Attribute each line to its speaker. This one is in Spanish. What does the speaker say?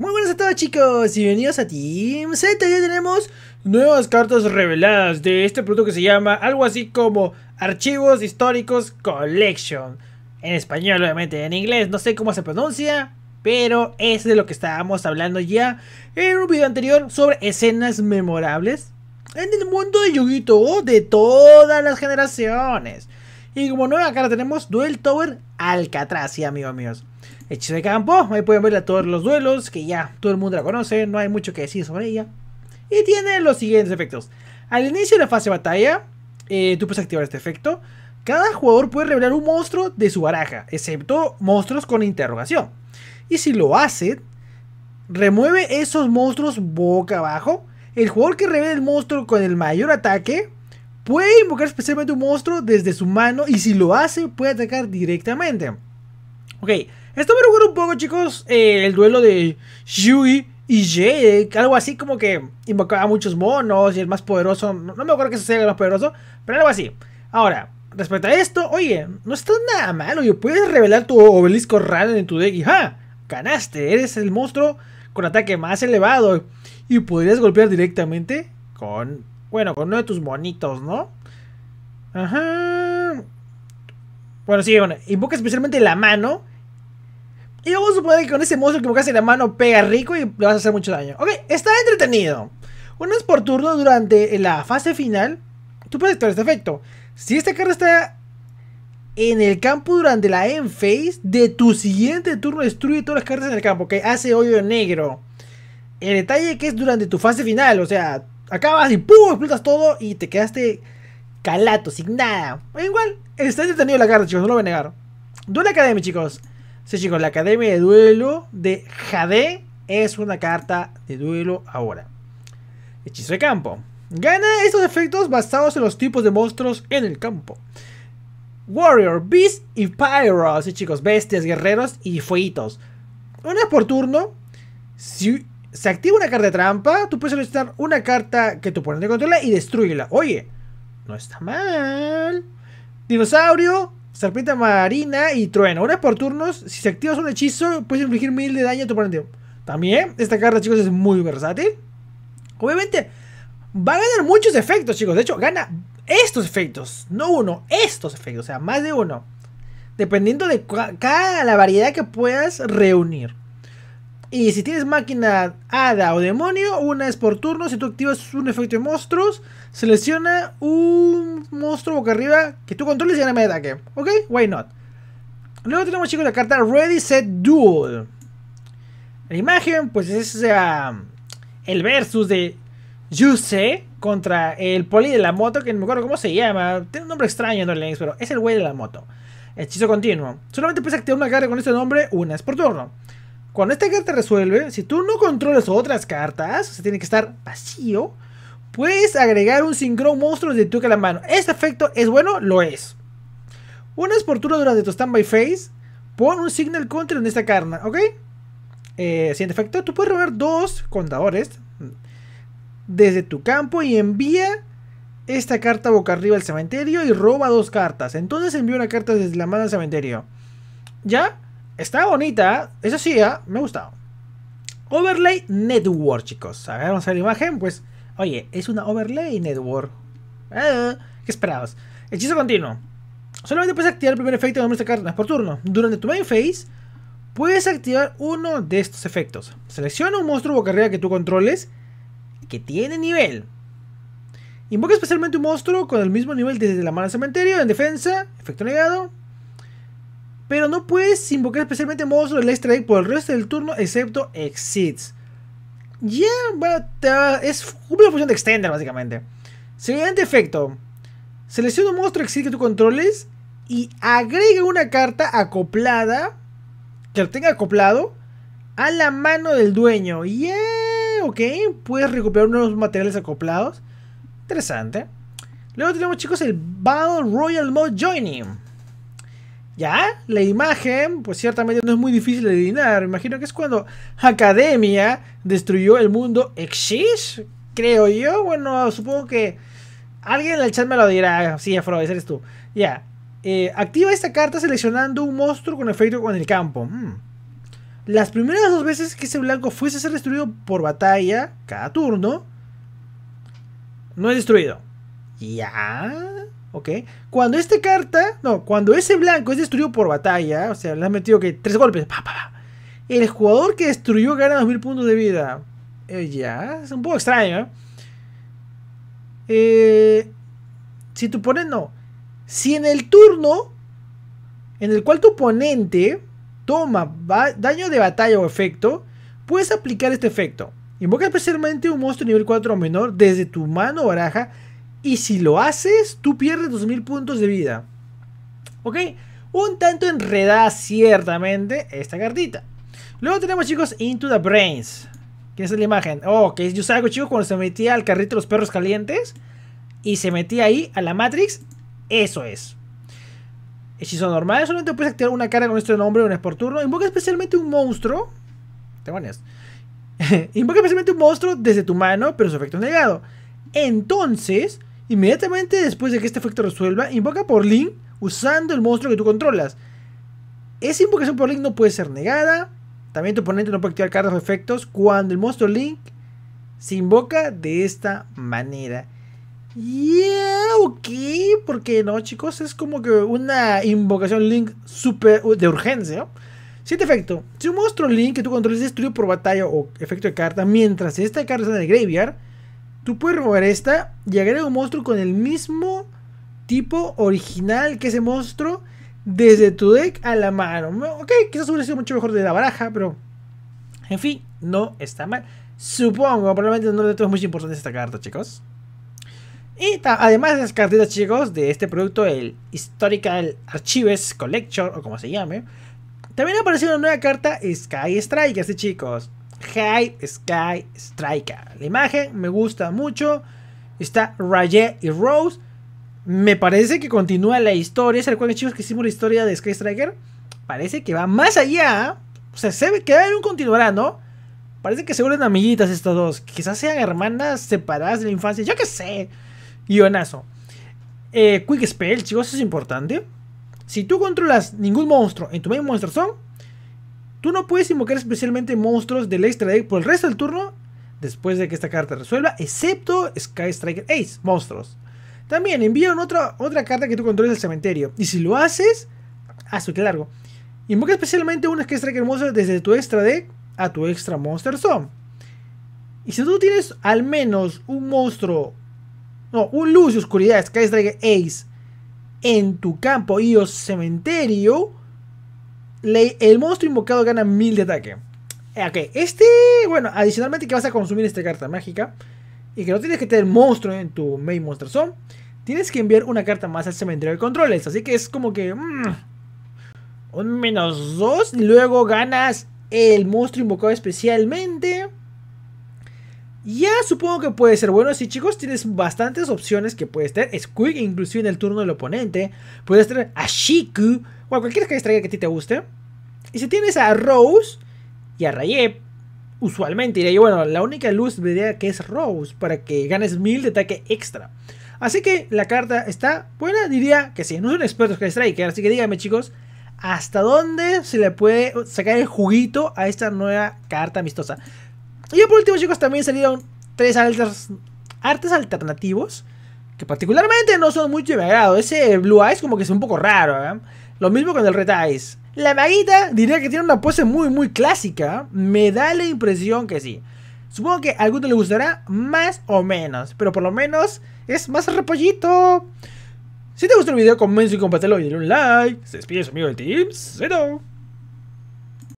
Speaker 1: Muy buenas a todos chicos y bienvenidos a Team Z. Ya tenemos nuevas cartas reveladas de este producto que se llama algo así como Archivos Históricos Collection. En español obviamente, en inglés no sé cómo se pronuncia, pero es de lo que estábamos hablando ya en un video anterior sobre escenas memorables en el mundo de Yugito de todas las generaciones. Y como nueva cara tenemos Duel Tower Alcatraz, y amigos míos. Hechizo de campo, ahí pueden ver a todos los duelos, que ya todo el mundo la conoce, no hay mucho que decir sobre ella. Y tiene los siguientes efectos. Al inicio de la fase de batalla, eh, tú puedes activar este efecto. Cada jugador puede revelar un monstruo de su baraja, excepto monstruos con interrogación. Y si lo hace, remueve esos monstruos boca abajo. El jugador que revele el monstruo con el mayor ataque puede invocar especialmente un monstruo desde su mano y si lo hace puede atacar directamente. Ok, esto me recuerda un poco, chicos, eh, el duelo de Shui y Ye, Algo así como que invocaba a muchos monos y el más poderoso. No, me acuerdo que eso sea el más poderoso, pero algo así. Ahora, respecto a esto, oye, no está nada malo. Yo puedes revelar tu obelisco raro en tu deck y ¡ja! Ganaste, eres el monstruo con ataque más elevado. Y podrías golpear directamente con, bueno, con uno de tus monitos, ¿no? Ajá. Bueno, sí, bueno, invoca especialmente la mano y vamos a suponer que con ese monstruo que me en la mano pega rico y le vas a hacer mucho daño. Ok, está entretenido. Una vez por turno durante la fase final, tú puedes activar este efecto. Si esta carta está en el campo durante la end phase, de tu siguiente turno destruye todas las cartas en el campo, que hace hoyo negro. El detalle que es durante tu fase final, o sea, acabas y ¡pum! explotas todo y te quedaste calato, sin nada. Igual, está entretenido la carta, chicos, no lo voy a negar. Duel Academy, chicos. Sí, chicos, la Academia de Duelo de Jade es una carta de duelo ahora. Hechizo de campo. Gana estos efectos basados en los tipos de monstruos en el campo. Warrior, Beast y Pyro. Sí, chicos, bestias, guerreros y fueguitos. Una vez por turno, si se activa una carta de trampa, tú puedes solicitar una carta que tu de controla y destruirla Oye, no está mal. Dinosaurio, Serpiente marina y trueno. Una por turnos, si se activas un hechizo, puedes infligir mil de daño a tu oponente. También, esta carta, chicos, es muy versátil. Obviamente, va a ganar muchos efectos, chicos. De hecho, gana estos efectos. No uno, estos efectos. O sea, más de uno. Dependiendo de cada la variedad que puedas reunir. Y si tienes máquina hada o demonio, una es por turno. Si tú activas un efecto de monstruos, selecciona un monstruo boca arriba que tú controles y gana de ataque. ¿Ok? Why not? Luego tenemos, chicos, la carta Ready, Set, Duel. La imagen, pues es el versus de Yuse contra el poli de la moto, que no me acuerdo cómo se llama. Tiene un nombre extraño en Links, pero es el güey de la moto. Hechizo continuo. Solamente puedes activar una carta con este nombre una es por turno. Cuando esta carta resuelve, si tú no controlas otras cartas, o sea, tiene que estar vacío, puedes agregar un sincron monstruo de tu que la mano. Este efecto es bueno, lo es. Una esportura durante tu standby phase, pon un signal counter en esta carta, ¿ok? Eh, siguiente efecto, tú puedes robar dos contadores desde tu campo y envía esta carta boca arriba al cementerio y roba dos cartas. Entonces envía una carta desde la mano al cementerio. ¿Ya? Está bonita, eso sí, ¿ah? me ha gustado. Overlay Network, chicos. A ver, vamos a ver la imagen, pues, oye, es una Overlay Network. Ah, ¿Qué esperabas? Hechizo continuo. Solamente puedes activar el primer efecto de nuestra cartas por turno. Durante tu main phase, puedes activar uno de estos efectos. Selecciona un monstruo o carrera que tú controles que tiene nivel. Invoca especialmente un monstruo con el mismo nivel desde la mano del cementerio en defensa, efecto negado, pero no puedes invocar especialmente monstruos de extra deck por el resto del turno, excepto Exits. Ya bueno, es una función de Extender, básicamente. Siguiente efecto. Selecciona un monstruo Exit que tú controles y agrega una carta acoplada, que lo tenga acoplado, a la mano del dueño. Yeah, ok. Puedes recuperar unos materiales acoplados. Interesante. Luego tenemos, chicos, el Battle Royal Mode Joining. ¿Ya? La imagen, pues ciertamente no es muy difícil de adivinar. Imagino que es cuando Academia destruyó el mundo Exis, creo yo. Bueno, supongo que alguien en el chat me lo dirá. Sí, Afro, eres tú. Ya. Eh, activa esta carta seleccionando un monstruo con efecto con el campo. Hmm. Las primeras dos veces que ese blanco fuese a ser destruido por batalla, cada turno, no es destruido. Ya. ¿ok? Cuando esta carta, no, cuando ese blanco es destruido por batalla, o sea, le han metido que tres golpes, el jugador que destruyó gana 2000 puntos de vida. Eh, ya, es un poco extraño. ¿eh? Eh, si tu oponente, no, si en el turno en el cual tu oponente toma daño de batalla o efecto, puedes aplicar este efecto. Invoca especialmente un monstruo nivel 4 o menor desde tu mano o baraja y si lo haces, tú pierdes 2000 mil puntos de vida. ¿Ok? Un tanto enredada ciertamente esta cartita. Luego tenemos, chicos, Into the Brains. ¿Quién es la imagen? Oh, que yo salgo, chicos, cuando se metía al carrito de los perros calientes y se metía ahí a la Matrix. Eso es. Hechizo normal, solamente puedes activar una cara con este nombre una vez por turno. Invoca especialmente un monstruo. Te pones. Invoca especialmente un monstruo desde tu mano, pero su efecto es negado. Entonces, Inmediatamente después de que este efecto resuelva, invoca por Link usando el monstruo que tú controlas. Esa invocación por Link no puede ser negada. También tu oponente no puede activar cartas o efectos cuando el monstruo Link se invoca de esta manera. Yeah, ok, porque no, chicos, es como que una invocación Link super de urgencia. ¿no? Siete efecto: si un monstruo Link que tú controles es destruido por batalla o efecto de carta, mientras esta carta está en el graveyard, Tú puedes robar esta y agregar un monstruo con el mismo tipo original que ese monstruo desde tu deck a la mano. Ok, quizás hubiera sido mucho mejor de la baraja, pero en fin, no está mal. Supongo, probablemente no le es muy importante esta carta, chicos. Y además de las cartitas, chicos, de este producto, el Historical Archives Collection, o como se llame, también ha aparecido una nueva carta Sky Strike, así chicos. High Sky Striker. La imagen me gusta mucho. Está Rayet y Rose. Me parece que continúa la historia. ¿Se cual chicos, que hicimos la historia de Sky Striker? Parece que va más allá. O sea, se ve que hay un continuará, ¿no? Parece que se vuelven amiguitas estas dos. Quizás sean hermanas separadas de la infancia. Yo que sé. Guionazo. Eh, quick Spell, chicos, eso es importante. Si tú controlas ningún monstruo en tu main monstruo son Tú no puedes invocar especialmente monstruos del extra deck por el resto del turno después de que esta carta resuelva, excepto Sky Striker Ace, monstruos. También envía otra, otra carta que tú controles al cementerio. Y si lo haces, ah, que largo. Invoca especialmente un Sky Striker Monster desde tu extra deck a tu extra Monster Zone. Y si tú tienes al menos un monstruo, no, un luz y oscuridad Sky Striker Ace en tu campo y o cementerio, el monstruo invocado gana 1000 de ataque. Eh, ok, este, bueno, adicionalmente que vas a consumir esta carta mágica y que no tienes que tener monstruo en tu main monster zone, tienes que enviar una carta más al cementerio de controles. Así que es como que mm, un menos dos luego ganas el monstruo invocado especialmente. Ya supongo que puede ser bueno, sí chicos, tienes bastantes opciones que puedes tener. Squig, inclusive en el turno del oponente, puedes tener a o cualquier cualquier Striker que a ti te guste. Y si tienes a Rose y a Raye, usualmente diría yo, bueno, la única luz diría que es Rose para que ganes 1000 de ataque extra. Así que la carta está buena, diría que sí. No son expertos que Striker, así que díganme chicos, ¿hasta dónde se le puede sacar el juguito a esta nueva carta amistosa? Y ya por último chicos, también salieron tres artes alternativos que particularmente no son mucho de mi agrado. Ese Blue Eyes como que es un poco raro, ¿verdad?, ¿eh? Lo mismo con el Red La maguita diría que tiene una pose muy muy clásica. Me da la impresión que sí. Supongo que a alguno le gustará más o menos. Pero por lo menos es más repollito. Si te gustó el video, comenta y compártelo y dale un like. Se despide su amigo de Teams. Zero.